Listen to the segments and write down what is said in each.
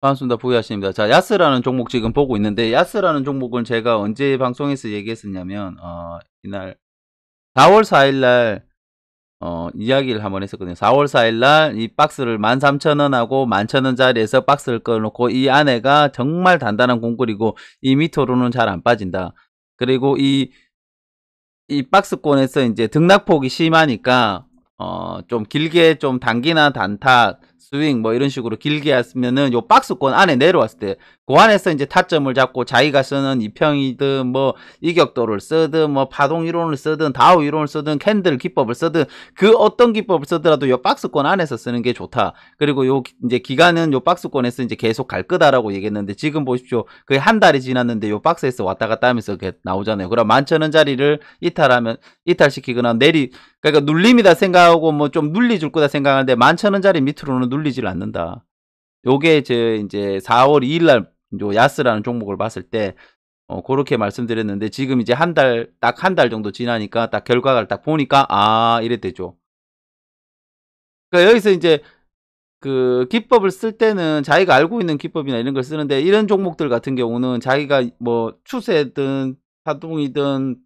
반갑습니다. 부유하십니다. 자, 야스라는 종목 지금 보고 있는데, 야스라는 종목은 제가 언제 방송에서 얘기했었냐면, 어, 이날, 4월 4일날, 어, 이야기를 한번 했었거든요. 4월 4일날, 이 박스를 13,000원하고 11,000원짜리에서 박스를 꺼놓고이 안에가 정말 단단한 공굴이고, 이 밑으로는 잘 안 빠진다. 그리고 이, 이 박스권에서 이제 등락폭이 심하니까, 어, 좀 길게 좀 단기나 단타, 스윙 뭐 이런 식으로 길게 했으면은 요 박스권 안에 내려왔을 때 그 안에서 이제 타점을 잡고 자기가 쓰는 이평이든 뭐 이격도를 쓰든 뭐 파동 이론을 쓰든 다우 이론을 쓰든 캔들 기법을 쓰든 그 어떤 기법을 쓰더라도 요 박스권 안에서 쓰는 게 좋다. 그리고 요 이제 기간은 요 박스권에서 이제 계속 갈 거다라고 얘기했는데 지금 보십시오. 거의 한 달이 지났는데 요 박스에서 왔다 갔다 하면서 나오잖아요. 그럼 만천 원짜리를 이탈하면 이탈시키거나 내리 그러니까 눌림이다 생각하고 뭐 좀 눌리 줄 거다 생각하는데 만천 원짜리 밑으로는 되리질 않는다. 요게 제 이제 4월 2일날 야스라는 종목을 봤을 때 어, 그렇게 말씀드렸는데 지금 이제 한 달 딱 한 달 정도 지나니까 딱 결과를 딱 보니까 아이랬대죠 그러니까 여기서 이제 그 기법을 쓸 때는 자기가 알고 있는 기법이나 이런 걸 쓰는데 이런 종목들 같은 경우는 자기가 뭐 추세든 파동이든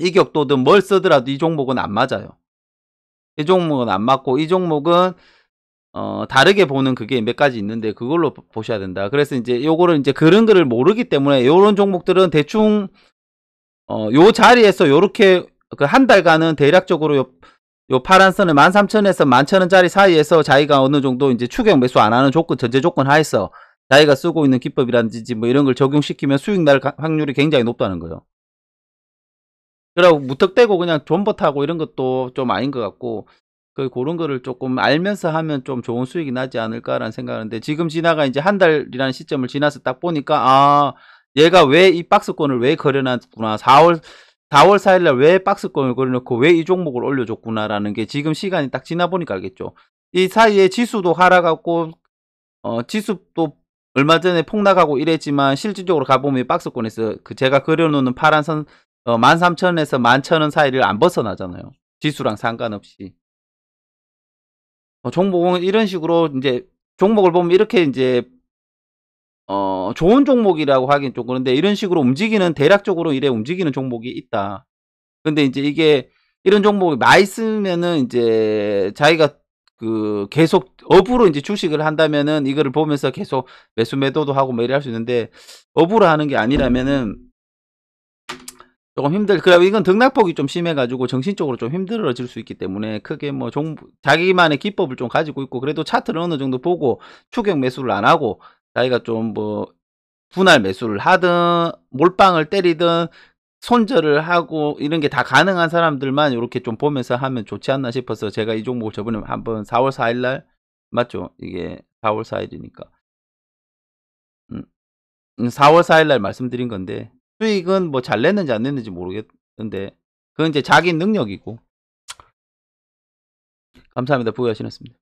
이격도든 뭘 쓰더라도 이 종목은 안 맞아요. 이 종목은 안 맞고 이 종목은 어, 다르게 보는 그게 몇 가지 있는데 그걸로 보셔야 된다. 그래서 이제 요거를 이제 그런 거를 모르기 때문에 요런 종목들은 대충 어, 요 자리에서 요렇게 그 한 달간은 대략적으로 요, 요 파란 선을 13,000에서 11,000원짜리 사이에서 자기가 어느 정도 이제 추경 매수 안 하는 조건, 전제 조건 하에서 자기가 쓰고 있는 기법이라든지 뭐 이런 걸 적용시키면 수익 날 확률이 굉장히 높다는 거예요. 그러고 무턱대고 그냥 존버 타고 이런 것도 좀 아닌 것 같고 그 그런 거를 조금 알면서 하면 좀 좋은 수익이 나지 않을까라는 생각하는데 지금 지나가 이제 한 달이라는 시점을 지나서 딱 보니까 아 얘가 왜 이 박스권을 왜 거려놨구나 4월 4월 4일날 왜 박스권을 걸어놓고왜 이 종목을 올려줬구나라는 게 지금 시간이 딱 지나 보니까 알겠죠 이 사이에 지수도 하락하고 어 지수도 얼마 전에 폭락하고 이랬지만 실질적으로 가보면 박스권에서 그 제가 그려놓는 파란 선 어, 13,000에서 11,000원 사이를 안 벗어나잖아요 지수랑 상관없이 어, 종목은 이런 식으로 이제 종목을 보면 이렇게 이제 어, 좋은 종목이라고 하긴 좀 그런데 이런 식으로 움직이는 대략적으로 이래 움직이는 종목이 있다. 근데 이제 이게 이런 종목이 많이 쓰면은 이제 자기가 그 계속 업으로 이제 주식을 한다면은 이거를 보면서 계속 매수 매도도 하고 뭐 이래 할 수 있는데 업으로 하는 게 아니라면은 조금 힘들 그리 이건 등락폭이 좀 심해가지고 정신적으로 좀 힘들어질 수 있기 때문에 크게 뭐 종, 자기만의 기법을 좀 가지고 있고 그래도 차트를 어느 정도 보고 추격 매수를 안 하고 자기가 좀 뭐 분할 매수를 하든 몰빵을 때리든 손절을 하고 이런 게 다 가능한 사람들만 이렇게 좀 보면서 하면 좋지 않나 싶어서 제가 이 종목을 저번에 한번 4월 4일 날 맞죠? 이게 4월 4일이니까 4월 음. 4일 날 말씀드린 건데 수익은 뭐 잘 냈는지 안 냈는지 모르겠는데 그건 이제 자기 능력이고 감사합니다. 부여하시겠습니다.